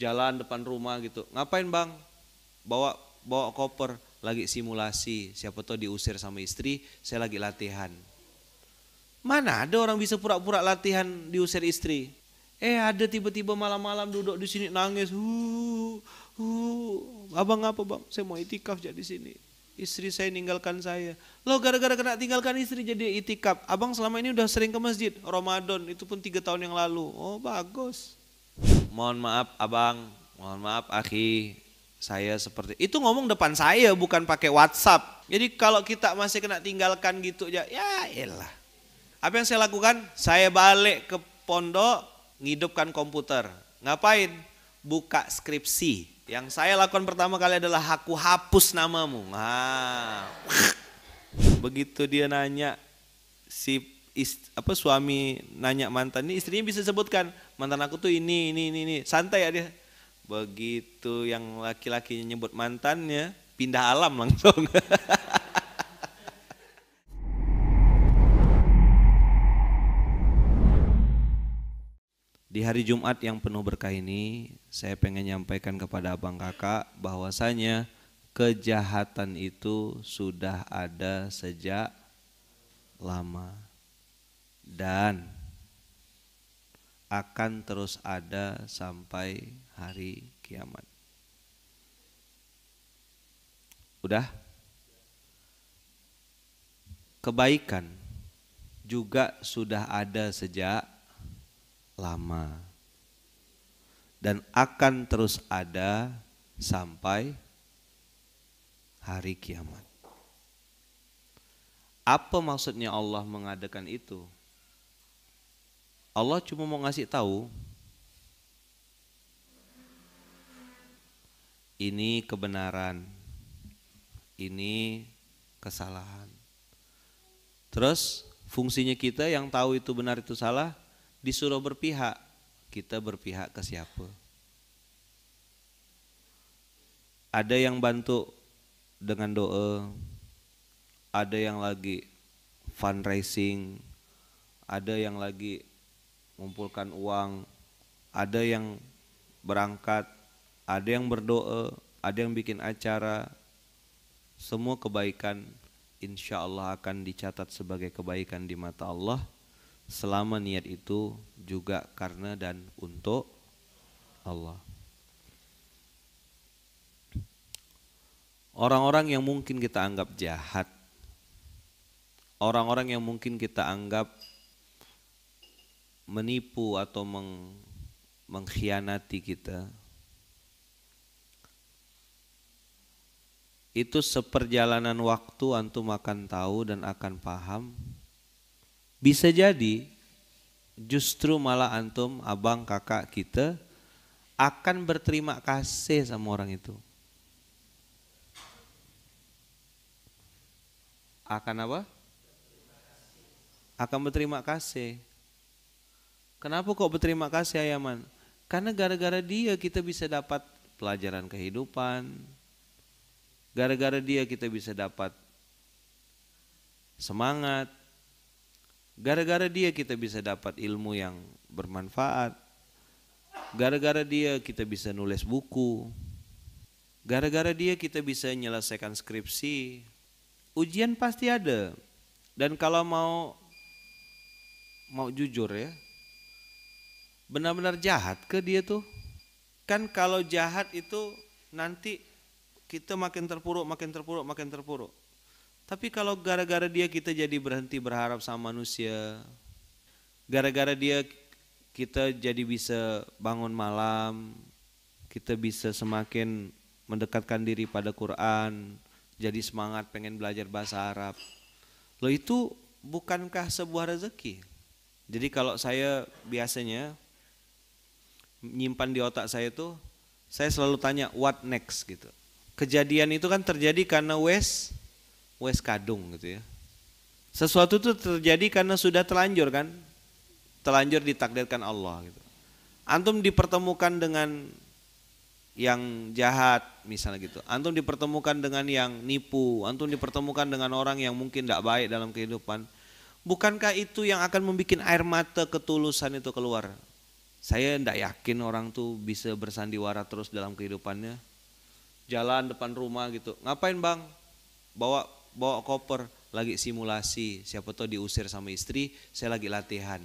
jalan depan rumah gitu. Ngapain bang? Bawa bawa koper, lagi simulasi. Siapa tahu diusir sama istri, saya lagi latihan. Mana ada orang bisa pura-pura latihan diusir istri? Eh ada tiba-tiba malam-malam duduk di sini nangis. Huh, huh. Abang apa bang? Saya mau itikaf jadi sini. Istri saya ninggalkan saya. Lo gara-gara kena tinggalkan istri jadi itikaf. Abang selama ini udah sering ke masjid. Ramadan itu pun tiga tahun yang lalu. Oh bagus mohon maaf abang, mohon maaf akhi, saya seperti itu ngomong depan saya bukan pakai WhatsApp. Jadi kalau kita masih kena tinggalkan gitu ya, ya elah. Apa yang saya lakukan? Saya balik ke pondok, ngidupkan komputer. Ngapain? Buka skripsi. Yang saya lakukan pertama kali adalah aku hapus namamu. Nah. Begitu dia nanya, si ist, apa suami nanya mantan ini istrinya bisa sebutkan mantan aku tuh ini ini ini ini santai ya dia begitu yang laki-lakinya nyebut mantannya pindah alam langsung Di hari Jumat yang penuh berkah ini, saya pengen nyampaikan kepada abang kakak bahwasanya kejahatan itu sudah ada sejak lama dan akan terus ada sampai hari kiamat. Udah? Kebaikan juga sudah ada sejak lama dan akan terus ada sampai hari kiamat. Apa maksudnya Allah mengadakan itu? Allah cuma mau ngasih tahu ini kebenaran, ini kesalahan. Terus fungsinya kita yang tahu itu benar itu salah disuruh berpihak. Kita berpihak ke siapa? Ada yang bantu dengan doa, ada yang lagi fundraising, ada yang lagi mengumpulkan uang, ada yang berangkat, ada yang berdoa, ada yang bikin acara. Semua kebaikan insya Allah akan dicatat sebagai kebaikan di mata Allah selama niat itu juga karena dan untuk Allah. Orang-orang yang mungkin kita anggap jahat, orang-orang yang mungkin kita anggap menipu atau meng, mengkhianati kita itu seperjalanan waktu antum akan tahu dan akan paham bisa jadi justru malah antum abang kakak kita akan berterima kasih sama orang itu akan apa akan berterima kasih Kenapa kok berterima kasih Ayaman? Karena gara-gara dia kita bisa dapat pelajaran kehidupan. Gara-gara dia kita bisa dapat semangat. Gara-gara dia kita bisa dapat ilmu yang bermanfaat. Gara-gara dia kita bisa nulis buku. Gara-gara dia kita bisa menyelesaikan skripsi. Ujian pasti ada. Dan kalau mau mau jujur ya, benar-benar jahat ke dia tuh? Kan kalau jahat itu nanti kita makin terpuruk, makin terpuruk, makin terpuruk. Tapi kalau gara-gara dia kita jadi berhenti berharap sama manusia, gara-gara dia kita jadi bisa bangun malam, kita bisa semakin mendekatkan diri pada Quran, jadi semangat pengen belajar bahasa Arab. Loh itu bukankah sebuah rezeki? Jadi kalau saya biasanya nyimpan di otak saya itu saya selalu tanya what next gitu. Kejadian itu kan terjadi karena wes wes kadung gitu ya. Sesuatu itu terjadi karena sudah telanjur kan? telanjur ditakdirkan Allah gitu. Antum dipertemukan dengan yang jahat misalnya gitu. Antum dipertemukan dengan yang nipu, antum dipertemukan dengan orang yang mungkin tidak baik dalam kehidupan. Bukankah itu yang akan membuat air mata ketulusan itu keluar? Saya tidak yakin orang tuh bisa bersandiwara terus dalam kehidupannya. Jalan depan rumah gitu. Ngapain bang? Bawa bawa koper. Lagi simulasi. Siapa tahu diusir sama istri. Saya lagi latihan.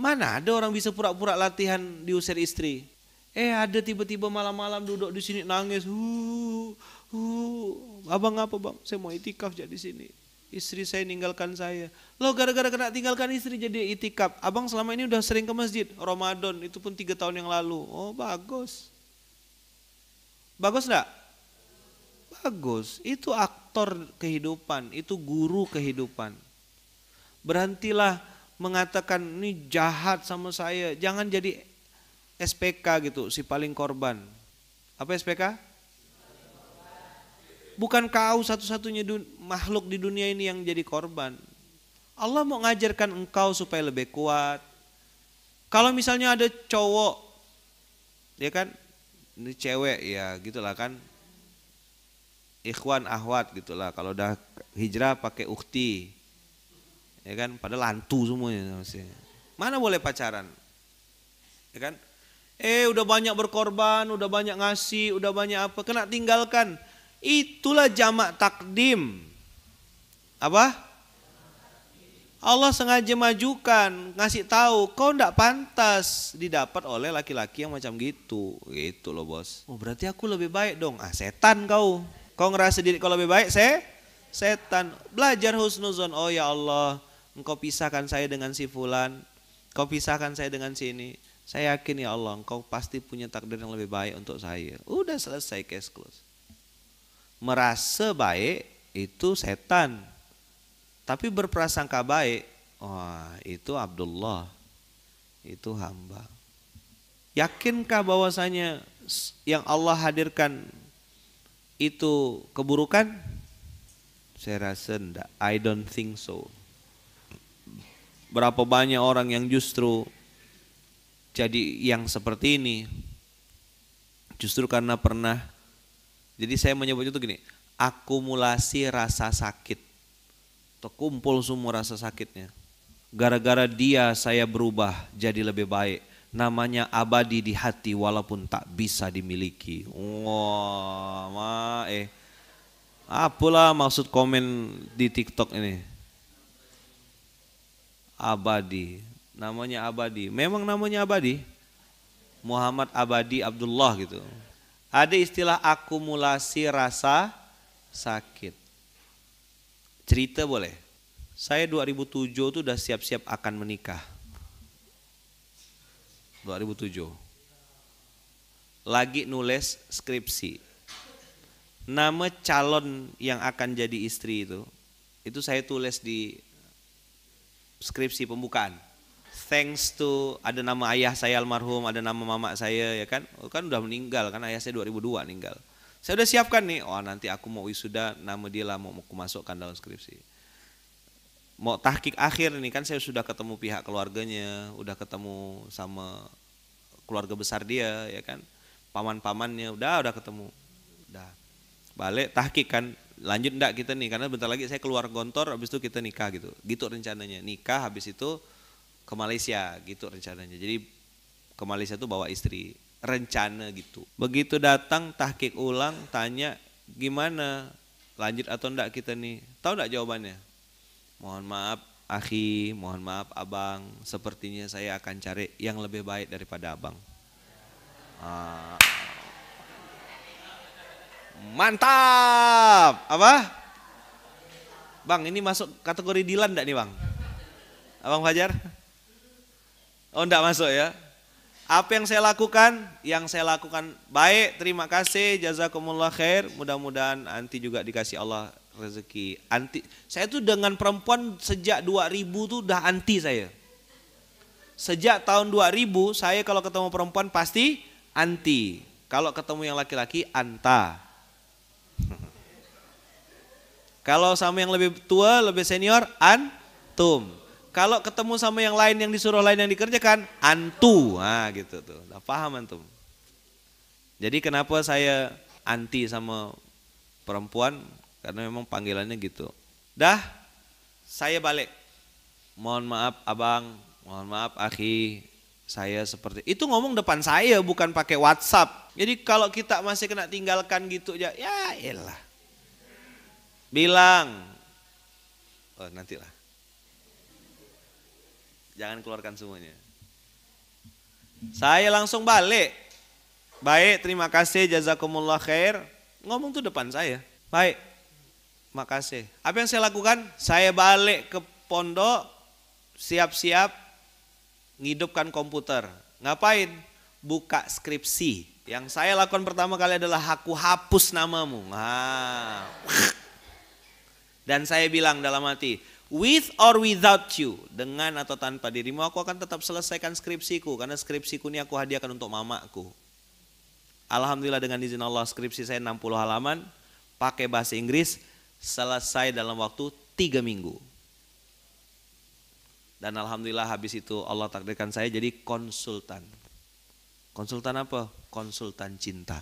Mana ada orang bisa pura-pura latihan diusir istri? Eh ada tiba-tiba malam-malam duduk di sini nangis. Uh, uh, abang apa bang? Saya mau itikaf jadi sini istri saya ninggalkan saya. lo gara-gara kena tinggalkan istri jadi itikaf. Abang selama ini udah sering ke masjid. Ramadan itu pun tiga tahun yang lalu. Oh bagus. Bagus enggak? Bagus. Itu aktor kehidupan. Itu guru kehidupan. Berhentilah mengatakan ini jahat sama saya. Jangan jadi SPK gitu, si paling korban. Apa SPK? bukan kau satu-satunya makhluk di dunia ini yang jadi korban. Allah mau ngajarkan engkau supaya lebih kuat. Kalau misalnya ada cowok, ya kan, ini cewek ya gitulah kan, ikhwan ahwat gitulah. Kalau udah hijrah pakai ukti, ya kan, pada lantu semuanya maksudnya. Mana boleh pacaran, ya kan? Eh udah banyak berkorban, udah banyak ngasih, udah banyak apa, kena tinggalkan Itulah jamak takdim. Apa? Allah sengaja majukan, ngasih tahu kau ndak pantas didapat oleh laki-laki yang macam gitu. Gitu loh, Bos. Oh, berarti aku lebih baik dong. Ah, setan kau. Kau ngerasa diri kau lebih baik, saya setan. Belajar husnuzon. Oh ya Allah, engkau pisahkan saya dengan si fulan. Kau pisahkan saya dengan si ini. saya yakin ya Allah, engkau pasti punya takdir yang lebih baik untuk saya. Udah selesai case close merasa baik itu setan. Tapi berprasangka baik, wah itu Abdullah, itu hamba. Yakinkah bahwasanya yang Allah hadirkan itu keburukan? Saya rasa enggak, I don't think so. Berapa banyak orang yang justru jadi yang seperti ini? Justru karena pernah jadi saya menyebutnya itu gini, akumulasi rasa sakit. Terkumpul semua rasa sakitnya. Gara-gara dia saya berubah jadi lebih baik. Namanya abadi di hati walaupun tak bisa dimiliki. Wah, ma eh. Apalah maksud komen di TikTok ini? Abadi. Namanya abadi. Memang namanya abadi? Muhammad Abadi Abdullah gitu. Ada istilah akumulasi rasa sakit. Cerita boleh. Saya 2007 itu udah siap-siap akan menikah. 2007. Lagi nulis skripsi. Nama calon yang akan jadi istri itu, itu saya tulis di skripsi pembukaan thanks to ada nama ayah saya almarhum, ada nama mama saya ya kan. Oh, kan udah meninggal kan ayah saya 2002 meninggal. Saya udah siapkan nih, oh nanti aku mau wisuda nama dia lah mau aku masukkan dalam skripsi. Mau tahkik akhir nih kan saya sudah ketemu pihak keluarganya, udah ketemu sama keluarga besar dia ya kan. Paman-pamannya udah udah ketemu. Udah. Balik tahkik kan lanjut ndak kita nih karena bentar lagi saya keluar gontor habis itu kita nikah gitu. Gitu rencananya. Nikah habis itu ke Malaysia gitu rencananya. Jadi ke Malaysia tuh bawa istri rencana gitu. Begitu datang tahkik ulang tanya gimana lanjut atau enggak kita nih. Tahu enggak jawabannya? Mohon maaf aki mohon maaf abang, sepertinya saya akan cari yang lebih baik daripada abang. Ah. Mantap. Apa? Bang, ini masuk kategori Dilan enggak nih, Bang? Abang Fajar? Oh enggak masuk ya. Apa yang saya lakukan? Yang saya lakukan baik, terima kasih, jazakumullah khair. Mudah-mudahan anti juga dikasih Allah rezeki. Anti saya tuh dengan perempuan sejak 2000 tuh udah anti saya. Sejak tahun 2000 saya kalau ketemu perempuan pasti anti. Kalau ketemu yang laki-laki anta. kalau sama yang lebih tua, lebih senior antum. Kalau ketemu sama yang lain yang disuruh lain yang dikerjakan, antu. ah gitu tuh. nah, paham antum. Jadi kenapa saya anti sama perempuan? Karena memang panggilannya gitu. Dah, saya balik. Mohon maaf abang, mohon maaf akhi, saya seperti itu ngomong depan saya bukan pakai WhatsApp. Jadi kalau kita masih kena tinggalkan gitu ya, ya elah. Bilang. Oh, nantilah. Jangan keluarkan semuanya. Saya langsung balik. Baik, terima kasih jazakumullah khair. Ngomong tuh depan saya. Baik. Makasih. Apa yang saya lakukan? Saya balik ke pondok siap-siap ngidupkan komputer. Ngapain? Buka skripsi. Yang saya lakukan pertama kali adalah aku hapus namamu. Nah. Dan saya bilang dalam hati, with or without you, dengan atau tanpa dirimu, aku akan tetap selesaikan skripsiku karena skripsiku ini aku hadiahkan untuk mamaku. Alhamdulillah dengan izin Allah skripsi saya 60 halaman, pakai bahasa Inggris, selesai dalam waktu 3 minggu. Dan alhamdulillah habis itu Allah takdirkan saya jadi konsultan. Konsultan apa? Konsultan cinta.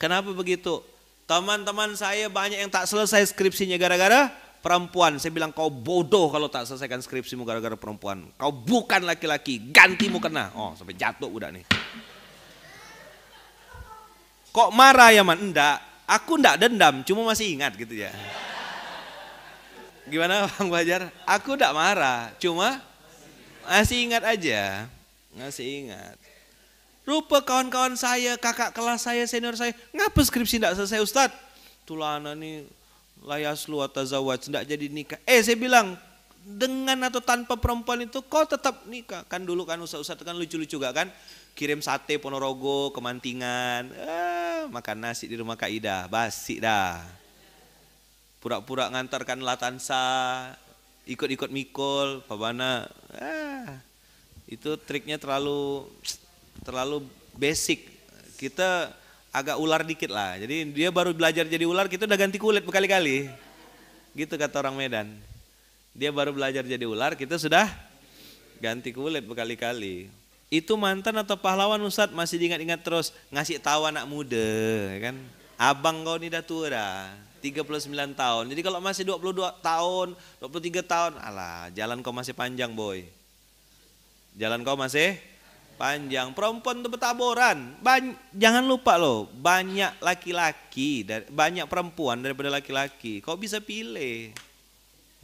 Kenapa begitu? Teman-teman saya banyak yang tak selesai skripsinya gara-gara perempuan. Saya bilang kau bodoh kalau tak selesaikan skripsimu gara-gara perempuan. Kau bukan laki-laki, gantimu kena. Oh, sampai jatuh udah nih. Kok marah ya man? Enggak, aku enggak dendam, cuma masih ingat gitu ya. Gimana Bang Bajar? Aku enggak marah, cuma masih ingat aja. Masih ingat. Rupa kawan-kawan saya, kakak kelas saya, senior saya, ngapa skripsi enggak selesai Ustadz? Tulah nih layaslu atazawaj, tidak jadi nikah. Eh saya bilang, dengan atau tanpa perempuan itu kau tetap nikah. Kan dulu kan usah-usah usah kan lucu-lucu juga kan? Kirim sate Ponorogo, kemantingan, eh, makan nasi di rumah Kak Ida, basi dah. Pura-pura ngantarkan latansa, ikut-ikut mikol, pabana. Eh, itu triknya terlalu terlalu basic. Kita agak ular dikit lah. Jadi dia baru belajar jadi ular kita udah ganti kulit berkali-kali. Gitu kata orang Medan. Dia baru belajar jadi ular, kita sudah ganti kulit berkali-kali. Itu mantan atau pahlawan Ustadz masih diingat-ingat terus ngasih tawa anak muda, ya kan? Abang kau ini dah tua dah, 39 tahun. Jadi kalau masih 22 tahun, 23 tahun, alah jalan kau masih panjang boy. Jalan kau masih Panjang. Perempuan itu bertaboran. Bany jangan lupa loh, banyak laki-laki, dan banyak perempuan daripada laki-laki. kok bisa pilih.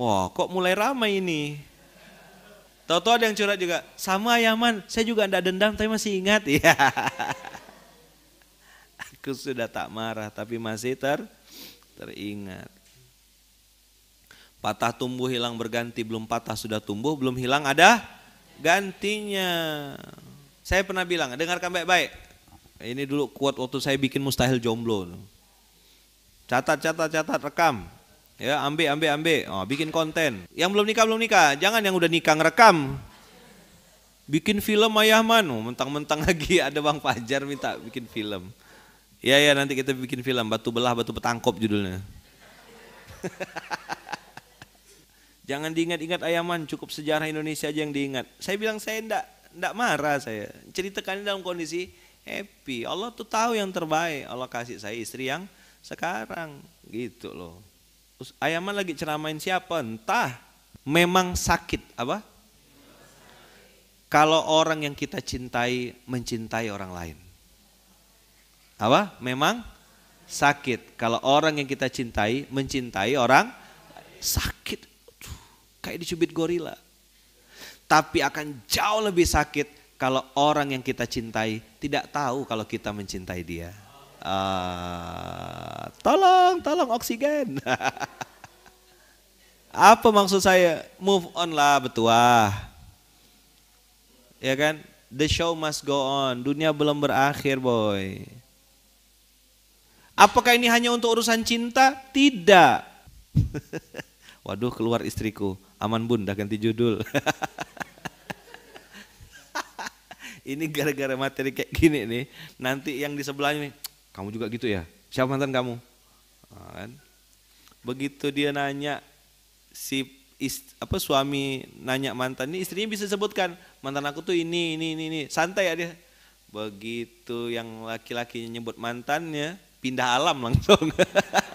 Wah, kok mulai ramai ini. Toto ada yang curhat juga. Sama ya saya juga ndak dendam tapi masih ingat. Ya. Aku sudah tak marah tapi masih ter teringat. Patah tumbuh hilang berganti, belum patah sudah tumbuh, belum hilang ada gantinya. Saya pernah bilang, dengarkan baik-baik. Ini dulu kuat waktu saya bikin mustahil jomblo. Catat, catat, catat, rekam. Ya, ambil, ambil, ambil. Oh, bikin konten. Yang belum nikah, belum nikah. Jangan yang udah nikah ngerekam. Bikin film Ayahman. Oh, mentang-mentang lagi ada Bang Fajar minta bikin film. Ya, ya, nanti kita bikin film. Batu belah, batu petangkop judulnya. Jangan diingat-ingat Ayaman, cukup sejarah Indonesia aja yang diingat. Saya bilang saya enggak, tidak marah saya. Ceritakan dalam kondisi happy. Allah tuh tahu yang terbaik. Allah kasih saya istri yang sekarang. Gitu loh. Ayaman lagi ceramain siapa? Entah. Memang sakit. Apa? Kalau orang yang kita cintai mencintai orang lain. Apa? Memang sakit. Kalau orang yang kita cintai mencintai orang sakit. kayak dicubit gorila tapi akan jauh lebih sakit kalau orang yang kita cintai tidak tahu kalau kita mencintai dia. Uh, tolong, tolong oksigen. Apa maksud saya? Move on lah betua. Ya kan? The show must go on. Dunia belum berakhir, boy. Apakah ini hanya untuk urusan cinta? Tidak. Waduh, keluar istriku. Aman bunda ganti judul. ini gara-gara materi kayak gini nih, nanti yang di sebelahnya nih, kamu juga gitu ya? Siapa mantan kamu? Ah, kan? Begitu dia nanya si ist, apa suami nanya mantan ini istrinya bisa sebutkan mantan aku tuh ini ini ini ini santai ya dia begitu yang laki-lakinya nyebut mantannya pindah alam langsung